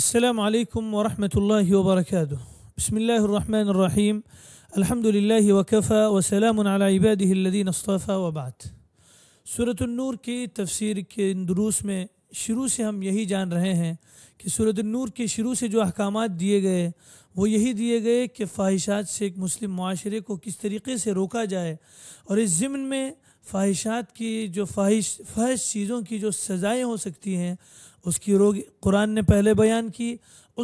السلام عليكم ورحمة الله وبركاته بسم الله الرحمن الرحيم الحمد لله وكفى وسلام على عباده الذين اصطفى وبعد सूरत नूर की तफसीर के इन दुरूस में शुरू से हम यही जान रहे हैं कि सूरत नूर के शुरू से जो अहकाम दिए गए वो यही दिए गए कि ख्वाहिशात से एक मुस्लिम माशरे को किस तरीके से रोका जाए और इस ज़िमन में ख्वाहिशात की जो ख्वाहिश ख्वाहिश चीज़ों की जो सज़ाएँ हो सकती हैं उसकी रोग कुरान ने पहले बयान की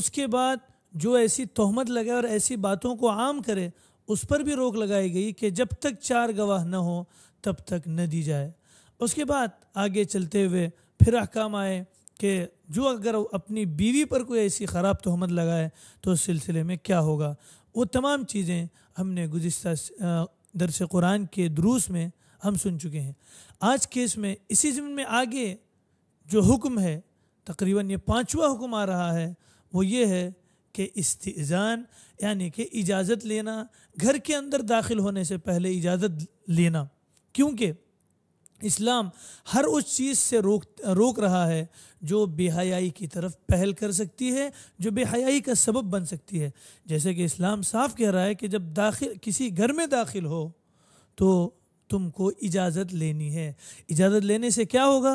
उसके बाद जो ऐसी तोहमत लगाए और ऐसी बातों को आम करे उस पर भी रोक लगाई गई कि जब तक चार गवाह न हो तब तक न दी जाए उसके बाद आगे चलते हुए फिर अहकाम आए कि जो अगर अपनी बीवी पर कोई ऐसी ख़राब तहमत लगाए तो उस सिलसिले में क्या होगा वो तमाम चीज़ें हमने गुज्त दरस कुरान के दुरूस में हम सुन चुके हैं आज के इसमें इसी ज़मीन में आगे जो हुक्म है तकरीबन ये पाँचवा हुक्म आ रहा है वो ये है कि इस्तेजान यानी कि इजाज़त लेना घर के अंदर दाखिल होने से पहले इजाज़त लेना क्योंकि इस्लाम हर उस चीज़ से रोक रोक रहा है जो बेहयाई की तरफ पहल कर सकती है जो बेहयाई का सबब बन सकती है जैसे कि इस्लाम साफ कह रहा है कि जब दाखिल किसी घर में दाखिल हो तो तुमको इजाज़त लेनी है इजाज़त लेने से क्या होगा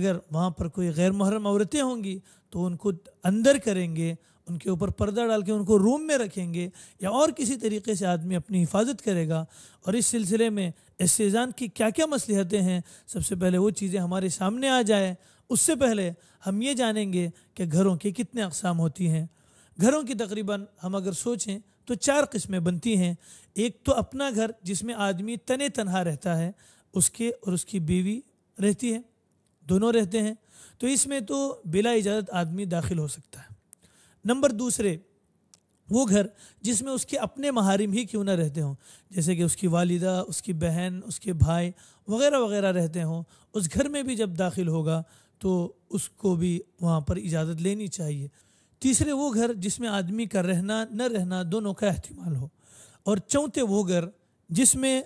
अगर वहाँ पर कोई गैर मुहरम औरतें होंगी तो उनको अंदर करेंगे उनके ऊपर पर्दा डाल के उनको रूम में रखेंगे या और किसी तरीके से आदमी अपनी हिफाजत करेगा और इस सिलसिले में इसजान की क्या क्या मसलहतें हैं सबसे पहले वो चीज़ें हमारे सामने आ जाए उससे पहले हम ये जानेंगे कि घरों की कितने अकसाम होती हैं घरों की तकरीबन हम अगर सोचें तो चार किस्में बनती हैं एक तो अपना घर जिसमें आदमी तने तनहा रहता है उसके और उसकी बीवी रहती है दोनों रहते हैं तो इसमें तो बिला इजाज़त आदमी दाखिल हो सकता है नंबर दूसरे वो घर जिसमें उसके अपने महारिम ही क्यों ना रहते हों जैसे कि उसकी वालिदा उसकी बहन उसके भाई वगैरह वगैरह रहते हों उस घर में भी जब दाखिल होगा तो उसको भी वहाँ पर इजाज़त लेनी चाहिए तीसरे वो घर जिसमें आदमी का रहना न रहना दोनों का अहतमाल हो और चौथे वो घर जिसमें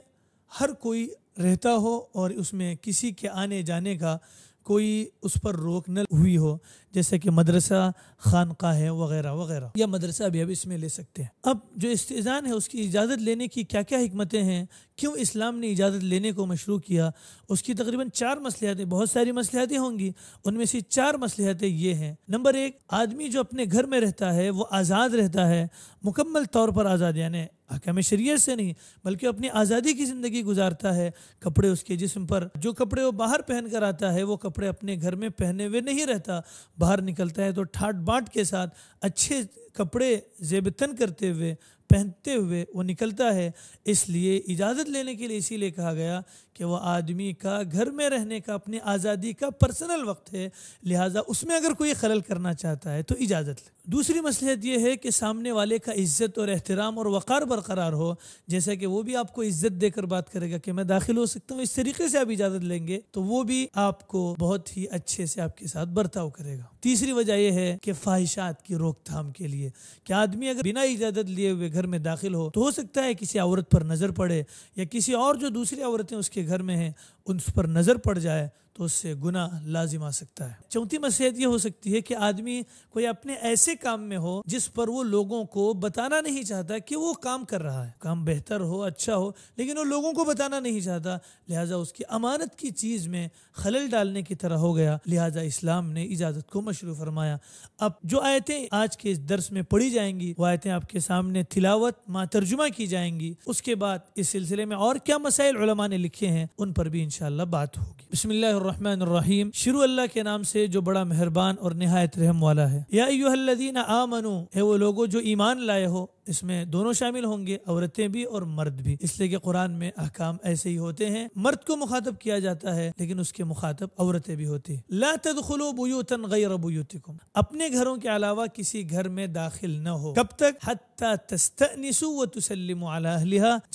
हर कोई रहता हो और उसमें किसी के आने जाने का कोई उस पर रोक न हुई हो जैसे कि मदरसा खानका है वगैरह वगैरह या मदरसा भी अब इसमें ले सकते हैं अब जो इस्तेज़ान है उसकी इजाज़त लेने की क्या क्या हमतें हैं क्यों इस्लाम ने इजाज़त लेने को मशरू किया उसकी तकरीबन चार मसलहतें बहुत सारी मसलहतें होंगी उनमें से चार मसलहतें ये हैं नंबर एक आदमी जो अपने घर में रहता है वो आज़ाद रहता है मुकम्मल तौर पर आज़ाद यानी हकम शरीय से नहीं बल्कि अपनी आज़ादी की ज़िंदगी गुजारता है कपड़े उसके जिसम पर जो कपड़े वो बाहर पहन कर आता है वो कपड़े अपने घर में पहने हुए नहीं रहता बाहर निकलता है तो ठाट बाँट के साथ अच्छे कपड़े जेबतन करते हुए पहनते हुए वो निकलता है इसलिए इजाज़त लेने के लिए इसीलिए कहा गया कि वह आदमी का घर में रहने का अपनी आज़ादी का पर्सनल वक्त है लिहाजा उसमें अगर कोई खलल करना चाहता है तो इजाज़त ले दूसरी मसलियत यह है कि सामने वाले का इज़्ज़त और एहतराम और वक़ार बरकरार हो जैसा कि वो भी आपको इज़्ज़त देकर बात करेगा कि मैं दाखिल हो सकता हूँ इस तरीके से आप इजाज़त लेंगे तो वो भी आपको बहुत ही अच्छे से आपके साथ बर्ताव करेगा तीसरी वजह यह है कि ख्वाहिशात की रोकथाम के लिए कि आदमी अगर बिना इजाज़त लिए हुए घर में दाखिल हो तो हो सकता है किसी औरत पर नज़र पड़े या किसी और जो दूसरी औरतें उसके घर में हैं उन पर नज़र पड़ जाए तो उससे गुना लाजिम आ सकता है चौथी मसीहत ये हो सकती है कि आदमी कोई अपने ऐसे काम में हो जिस पर वो लोगों को बताना नहीं चाहता कि वो काम कर रहा है काम बेहतर हो अच्छा हो लेकिन वो लोगों को बताना नहीं चाहता लिहाजा उसकी अमानत की चीज़ में खलल डालने की तरह हो गया लिहाजा इस्लाम ने इजाज़त को मशरू फरमाया अब जो आयतें आज के इस दर्स में पढ़ी जाएंगी वो आयतें आपके सामने तिलावत मातर्जुमा की जाएंगी उसके बाद इस सिलसिले में और क्या मसाइल ने लिखे हैं उन पर भी इनशाला बात होगी बिस्मिल्लाह बिस्मिल्लाहिर्रहमानिर्रहीम शुरू अल्लाह के नाम से जो बड़ा मेहरबान और नहायत रहम वाला है यादीन आमनु है वो लोगो जो ईमान लाए हो इसमें दोनों शामिल होंगे औरतें भी और मर्द भी इसलिए कि कुरान में अहकाम ऐसे ही होते हैं मर्द को मुखातब किया जाता है लेकिन उसके मुखातब औरतें भी होती है ला तदखलो बुयूतन गैर बुयूतिकुम अपने घरों के अलावा किसी घर में दाखिल न हो कब तक हत्ता तस्तनिसु व तुसल्लिमु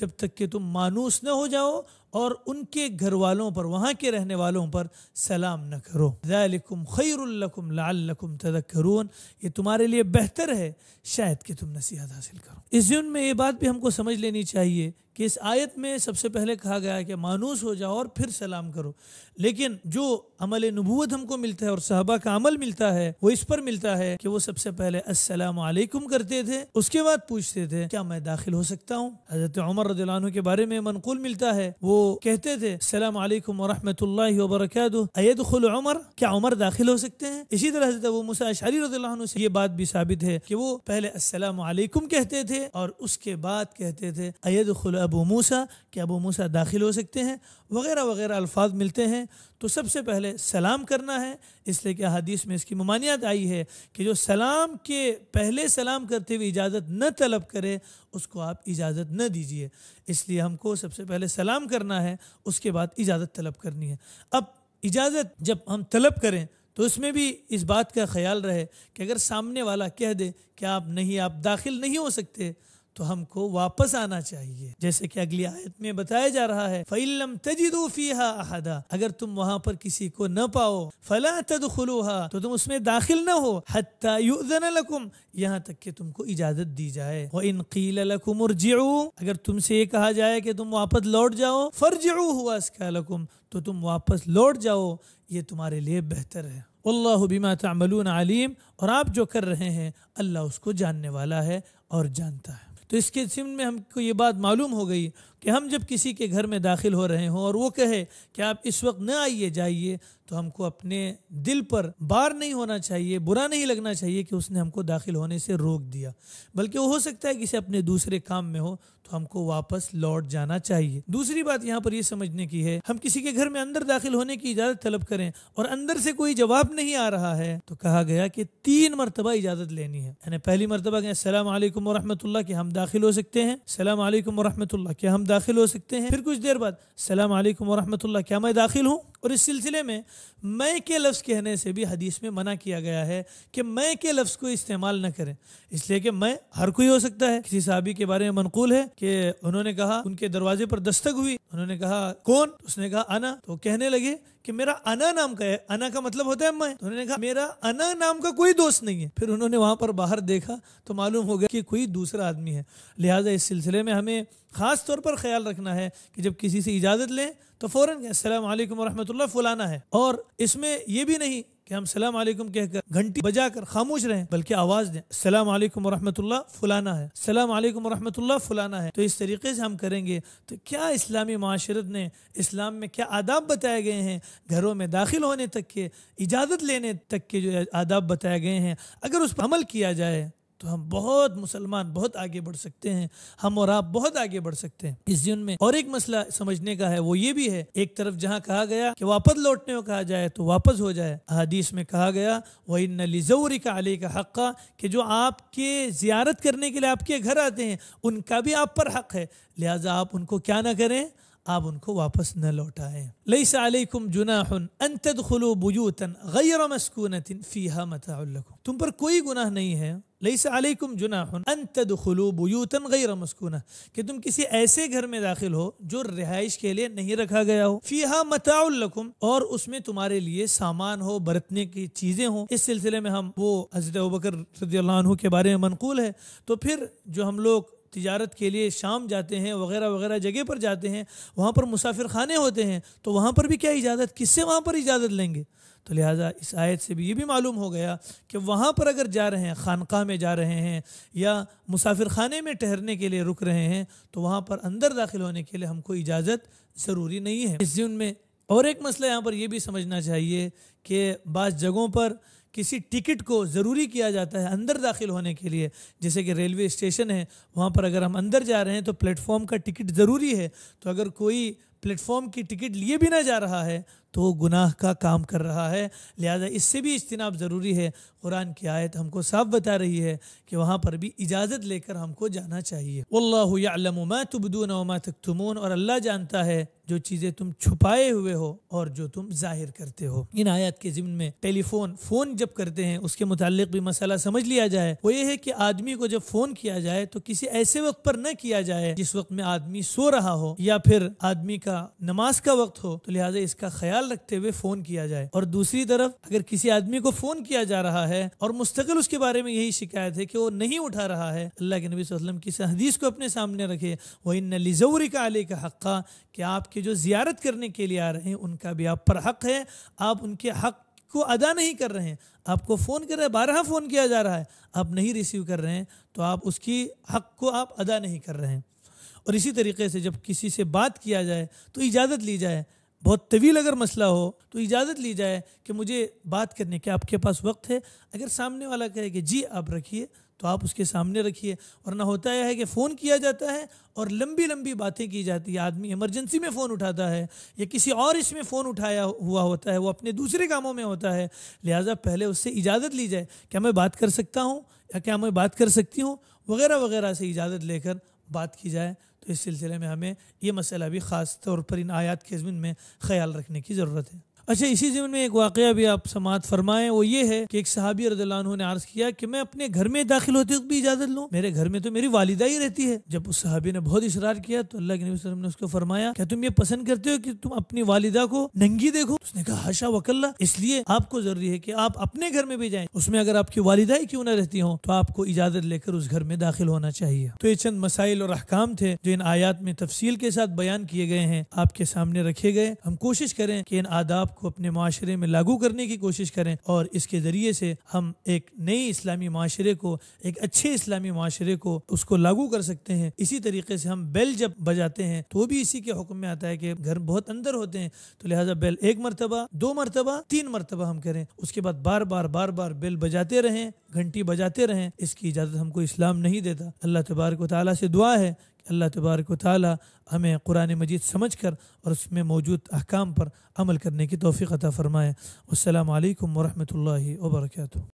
जब तक कि तुम मानूस न हो जाओ और उनके घर वालों पर वहाँ के रहने वालों पर सलाम न करो ज़ालकुम खैरकुम लालकुम तदक्रून ये तुम्हारे लिए बेहतर है शायद कि तुम नसीहत हासिल करो इस जुन में ये बात भी हमको समझ लेनी चाहिए कि इस आयत में सबसे पहले कहा गया है कि मानूस हो जाओ और फिर सलाम करो लेकिन जो अमल नबूत हमको मिलता है और साहबा का अमल मिलता है वो इस पर मिलता है कि वो सबसे पहले अस्सलाम वालेकुम करते थे उसके बाद पूछते थे क्या मैं दाखिल हो सकता हूँ हजरत उमर रदुल्ला के बारे में मनकूल मिलता है वो कहते थे सलाम वरहमतुल्ला वबरक अयद उमर क्या उमर दाखिल हो सकते हैं इसी तरह हजरत अबू मुसा शरी से ये बात भी साबित है कि वो पहले अस्सलाम वालेकुम कहते थे और उसके बाद कहते थे अयद खुल अबू मूसा कि अबू मूसा दाखिल हो सकते हैं वगैरह वगैरह अल्फाज मिलते हैं तो सबसे पहले सलाम करना है इसलिए कि हदीस में इसकी ममानियत आई है कि जो सलाम के पहले सलाम करते हुए इजाज़त न तलब करे उसको आप इजाज़त न दीजिए इसलिए हमको सबसे पहले सलाम करना है उसके बाद इजाज़त तलब करनी है अब इजाज़त जब हम तलब करें तो उसमें भी इस बात का ख्याल रहे कि अगर सामने वाला कह दे कि आप नहीं आप दाखिल नहीं हो सकते तो हमको वापस आना चाहिए जैसे कि अगली आयत में बताया जा रहा है फ़ैलम तजिदो फीहा अहदा अगर तुम वहां पर किसी को न पाओ फला तद तो तुम उसमें दाखिल न हो हत्ता लकुम यहाँ तक कि तुमको इजाजत दी जाए वो इन कील लकुम अगर तुमसे ये कहा जाए कि तुम वापस लौट जाओ फरजू हुआ इसका लकुम तो तुम वापस लौट जाओ ये तुम्हारे लिए बेहतर है अल्लाह बीमा तमलून आलिम और आप जो कर रहे हैं अल्लाह उसको जानने वाला है और जानता है तो इसके सिम में हमको ये बात मालूम हो गई कि हम जब किसी के घर में दाखिल हो रहे हों और वो कहे कि आप इस वक्त न आइए जाइए तो हमको अपने दिल पर बार नहीं होना चाहिए बुरा नहीं लगना चाहिए कि उसने हमको दाखिल होने से रोक दिया बल्कि वो हो सकता है किसी अपने दूसरे काम में हो तो हमको वापस लौट जाना चाहिए दूसरी बात यहाँ पर यह समझने की है हम किसी के घर में अंदर दाखिल होने की इजाज़त तलब करें और अंदर से कोई जवाब नहीं आ रहा है तो कहा गया कि तीन मरतबा इजाज़त लेनी है यानी पहली मरतबा कहें सलाम वरहमतुल्ला कि हम दाखिल हो सकते हैं सलाम वरहमतुल्ला कि हम दाखिल हो सकते हैं फिर कुछ देर बाद सलाम अलैकुम वरहमतुल्लाह क्या मैं दाखिल हूँ और इस सिलसिले में मैं के लफ्ज़ कहने से भी हदीस में मना किया गया है कि मैं के लफ्ज़ को इस्तेमाल न करें इसलिए कि मैं हर कोई हो सकता है किसी साहबी के बारे में मनकूल है कि उन्होंने कहा उनके दरवाजे पर दस्तक हुई उन्होंने कहा कौन उसने कहा आना तो कहने लगे कि मेरा अना नाम का है अना का मतलब होता है मैं तो उन्होंने कहा मेरा अना नाम का कोई दोस्त नहीं है फिर उन्होंने वहां पर बाहर देखा तो मालूम हो गया कि कोई दूसरा आदमी है लिहाजा इस सिलसिले में हमें खास तौर पर ख्याल रखना है कि जब किसी से इजाज़त लें तो फ़ौरन असल वरहमल फ़ुलाना है और इसमें यह भी नहीं कि हम सलाम अलैकुम कहकर घंटी बजाकर खामोश रहें बल्कि आवाज दें सलाम अलैकुम रहमतुल्लाह फुलाना है सलाम अलैकुम रहमतुल्लाह फुलाना है तो इस तरीके से हम करेंगे तो क्या इस्लामी माशरत ने इस्लाम में क्या आदाब बताए गए हैं घरों में दाखिल होने तक के इजाज़त लेने तक के जो आदाब बताए गए हैं अगर उस पर अमल किया जाए तो हम बहुत मुसलमान बहुत आगे बढ़ सकते हैं हम और आप बहुत आगे बढ़ सकते हैं इस जीवन में और एक मसला समझने का है वो ये भी है एक तरफ जहाँ कहा गया कि वापस लौटने को कहा जाए तो वापस हो जाए हदीस में कहा गया वही नलीजौरी का अली का हक़ा कि जो आपके जियारत करने के लिए आपके घर आते हैं उनका भी आप पर हक है लिहाजा आप उनको क्या ना करें आप उनको वापस न लौटाएं लई सकुम जुनाहन अनतद खलो बुजूतन गैर मस्कूनतिन फ़ीहा मताउल्लकुम तुम पर कोई गुनाह नहीं है लई सकुम जुनाहन अनतद खलो बुजूतन गैर मस्कूना कि तुम किसी ऐसे घर में दाखिल हो जो रिहाइश के लिए नहीं रखा गया हो फ़ीहा मताउल्लकुम और उसमें तुम्हारे लिए सामान हो बरतने की चीज़ें हो इस सिलसिले में हम वो हजरत अबू बकर रजी अल्लाह रदी के बारे में मनकूल है तो फिर जो हम लोग तजारत के लिए शाम जाते हैं वगैरह वगैरह जगह पर जाते हैं वहाँ पर मुसाफिर खाने होते हैं तो वहाँ पर भी क्या इजाज़त किससे वहाँ पर इजाज़त लेंगे तो लिहाजा इस आयत से भी ये भी मालूम हो गया कि वहाँ पर अगर जा रहे हैं खानक में जा रहे हैं या मुसाफिर खाने में ठहरने के लिए रुक रहे हैं तो वहाँ पर अंदर दाखिल होने के लिए हमको इजाज़त ज़रूरी नहीं है इस जीवन में और एक मसला यहाँ पर यह भी समझना चाहिए कि बाज़ जगहों पर किसी टिकट को ज़रूरी किया जाता है अंदर दाखिल होने के लिए जैसे कि रेलवे स्टेशन है वहाँ पर अगर हम अंदर जा रहे हैं तो प्लेटफॉर्म का टिकट ज़रूरी है तो अगर कोई प्लेटफॉर्म की टिकट लिए भी ना जा रहा है तो गुनाह का काम कर रहा है लिहाजा इससे भी इज्तनाब ज़रूरी है कुरान की आयत हमको साफ बता रही है कि वहाँ पर भी इजाज़त लेकर हमको जाना चाहिए अल्लामा तुबदून और अल्लाह जानता है जो चीज़ें तुम छुपाए हुए हो और जो तुम जाहिर करते हो इन आयत के जिम्मे में टेलीफोन फ़ोन जब करते हैं उसके मुतालिक भी मसाला समझ लिया जाए वो ये है कि आदमी को जब फ़ोन किया जाए तो किसी ऐसे वक्त पर न किया जाए जिस वक्त में आदमी सो रहा हो या फिर आदमी का नमाज का वक्त हो तो लिहाजा इसका ख्याल ख्याल रखते हुए फोन किया जाए और दूसरी तरफ अगर किसी आदमी को फोन किया जा रहा है और मुस्तकिल उसके बारे में यही शिकायत है कि वो नहीं उठा रहा है अल्लाह के नबी वसल्लम की हदीस को अपने सामने रखे इन नलीजौरी का आले का हक़ा कि आपके जो जियारत करने के लिए आ रहे हैं उनका भी आप पर हक़ है आप उनके हक़ को अदा नहीं कर रहे हैं आपको फ़ोन कर रहे हैं बारह फ़ोन किया जा रहा है आप नहीं रिसीव कर रहे हैं तो आप उसकी हक़ को आप अदा नहीं कर रहे हैं और इसी तरीके से जब किसी से बात किया जाए तो इजाज़त ली जाए बहुत तवील अगर मसला हो तो इजाज़त ली जाए कि मुझे बात करने के आपके पास वक्त है अगर सामने वाला कहे कि जी आप रखिए तो आप उसके सामने रखिए वरना होता यह है कि फ़ोन किया जाता है और लंबी लंबी बातें की जाती है आदमी इमरजेंसी में फ़ोन उठाता है या किसी और इसमें फ़ोन उठाया हुआ होता है वो अपने दूसरे कामों में होता है लिहाजा पहले उससे इजाज़त ली जाए क्या मैं बात कर सकता हूँ या क्या मैं बात कर सकती हूँ वगैरह वगैरह से इजाज़त लेकर बात की जाए तो इस सिलसिले में हमें ये मसला भी ख़ास तौर पर इन आयात के ज़मीन में ख्याल रखने की ज़रूरत है अच्छा इसी जमीन में एक वाक़ भी आप समात फरमाएं वो ये है कि एक सहाबी रदू ने अर्ज किया कि मैं अपने घर में दाखिल होते भी इजाज़त लूँ मेरे घर में तो मेरी वालिदा ही रहती है जब उस सहाबी ने बहुत इशरार किया तो अल्लाह के नबी ने उसको फरमाया क्या तुम ये पसंद करते हो कि तुम अपनी वालिदा को नंगी देखो तो उसने कहा हशा वकल्ला इसलिए आपको जरूरी है कि आप अपने घर में भी जाए उसमें अगर आपकी वालिदा ही क्यों ना रहती हो तो आपको इजाज़त लेकर उस घर में दाखिल होना चाहिए तो ये चंद मसाइल और अहकाम थे जो इन आयात में तफसील के साथ बयान किए गए हैं आपके सामने रखे गए हम कोशिश करें कि इन आदाब को अपने माशरे में लागू करने की कोशिश करें और इसके ज़रिए से हम एक नई इस्लामी माशरे को एक अच्छे इस्लामी माशरे को उसको लागू कर सकते हैं इसी तरीके से हम बेल जब बजाते हैं तो भी इसी के हुक्म में आता है कि घर बहुत अंदर होते हैं तो लिहाजा बेल एक मरतबा दो मरतबा तीन मरतबा हम करें उसके बाद बार बार बार बार बेल बजाते रहें घंटी बजाते रहें इसकी इजाज़त हमको इस्लाम नहीं देता अल्लाह तबारक वाली से दुआ है अल्लाह तबारक ताली हमें कुरान मजीद समझ कर और उसमें मौजूद अहकाम पर अमल करने की तोफ़ी अतः फ़रमाएँ असलकम वरहमल वर्का